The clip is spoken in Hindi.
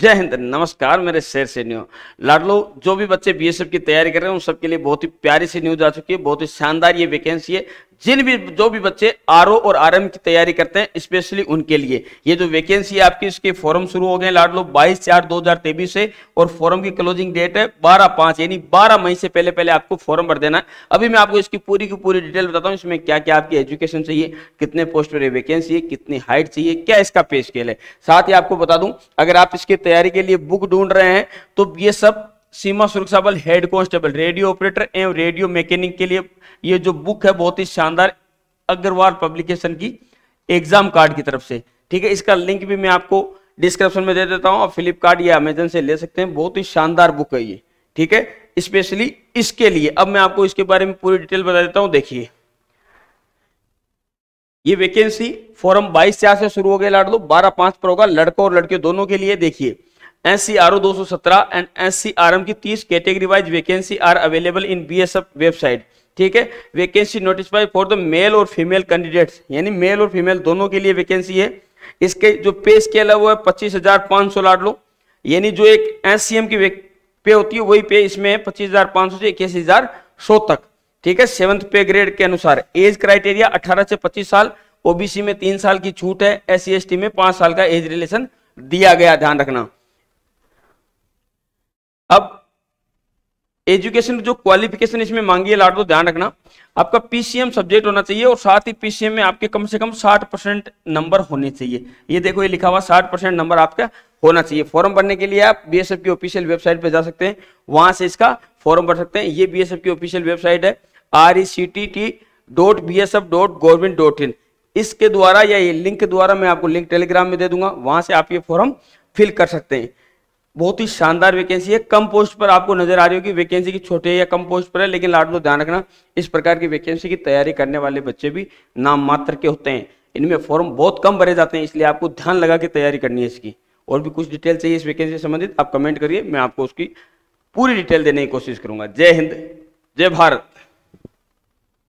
जय हिंद नमस्कार मेरे शेर से न्यू लाडलो जो भी बच्चे बीएसएफ की तैयारी कर रहे हैं उन सबके लिए बहुत ही प्यारी सी न्यूज आ चुकी है बहुत ही शानदार ये वैकेंसी है जिन भी जो भी बच्चे आर और आर की तैयारी करते हैं स्पेशली उनके लिए ये जो वैकेंसी आपकी इसके फॉर्म शुरू हो गए लाड लो बाईस चार दो हजार तेईस से और फॉर्म की क्लोजिंग डेट है बारह पांच यानी बारह मई से पहले पहले आपको फॉर्म भर देना है अभी मैं आपको इसकी पूरी की पूरी डिटेल बताता हूँ इसमें क्या क्या आपकी एजुकेशन चाहिए कितने पोस्ट पर वैकेंसी है कितनी हाइट चाहिए क्या इसका पे स्केल है साथ ही आपको बता दूं अगर आप इसकी तैयारी के लिए बुक ढूंढ रहे हैं तो ये सब सीमा सुरक्षा बल हेड कांस्टेबल रेडियो ऑपरेटर एवं रेडियो मैकेनिक के लिए ये जो बुक है बहुत ही शानदार अग्रवाल पब्लिकेशन की एग्जाम कार्ड की तरफ से ठीक है इसका लिंक भी मैं आपको डिस्क्रिप्शन में दे देता हूँ आप फ्लिपकार्ट या अमेजन से ले सकते हैं बहुत ही शानदार बुक है ये ठीक है स्पेशली इसके लिए अब मैं आपको इसके बारे में पूरी डिटेल बता देता हूँ देखिए ये वैकेंसी फॉरम 22 से से शुरू हो गया लाड़ दो बारह पांच पर होगा लड़कों और लड़कियों दोनों के लिए देखिए एस सी आर ओ दो सौ सत्रह and S C R M की तीस category wise vacancy are available in B S F website ठीक है vacancy notice notify for the male और फीमेल कैंडिडेट्स यानी मेल और फीमेल दोनों के लिए वैकेंसी है इसके जो पे स्केल है वो है पच्चीस हजार पाँच सौ लाट लो यानी जो एक एस सी एम की पे होती है वही पे इसमें है पच्चीस हजार पाँच सौ से इक्यासी हजार सौ तक ठीक है सेवंथ पे ग्रेड के अनुसार एज क्राइटेरिया अठारह से पच्चीस साल ओबीसी में तीन साल की छूट है एस सी e में पांच साल का एज रिलेशन दिया गया ध्यान रखना अब एजुकेशन जो क्वालिफिकेशन इसमें मांगी है लाट दो ध्यान रखना आपका पीसीएम सब्जेक्ट होना चाहिए और साथ ही पीसीएम में आपके कम से कम 60 परसेंट नंबर होने चाहिए ये देखो ये लिखा हुआ 60 परसेंट नंबर आपका होना चाहिए फॉर्म भरने के लिए आप बीएसएफ की ऑफिशियल वेबसाइट पर जा सकते हैं वहां से इसका फॉर्म भर सकते हैं ये बी की ऑफिशियल वेबसाइट है R E C T T dot B S F dot government dot in इसके द्वारा या ये लिंक के द्वारा मैं आपको लिंक टेलीग्राम में दे दूंगा वहां से आप ये फॉर्म फिल कर सकते हैं बहुत ही शानदार वैकेंसी है कम पोस्ट पर आपको नजर आ रही होगी वैकेंसी की छोटे या कम पोस्ट पर है लेकिन लाडलो ध्यान रखना इस प्रकार की वैकेंसी की तैयारी करने वाले बच्चे भी नाम मात्र के होते हैं इनमें फॉर्म बहुत कम भरे जाते हैं इसलिए आपको ध्यान लगा के तैयारी करनी है इसकी और भी कुछ डिटेल चाहिए इस वैकेंसी से संबंधित आप कमेंट करिए मैं आपको उसकी पूरी डिटेल देने की कोशिश करूंगा जय हिंद जय भारत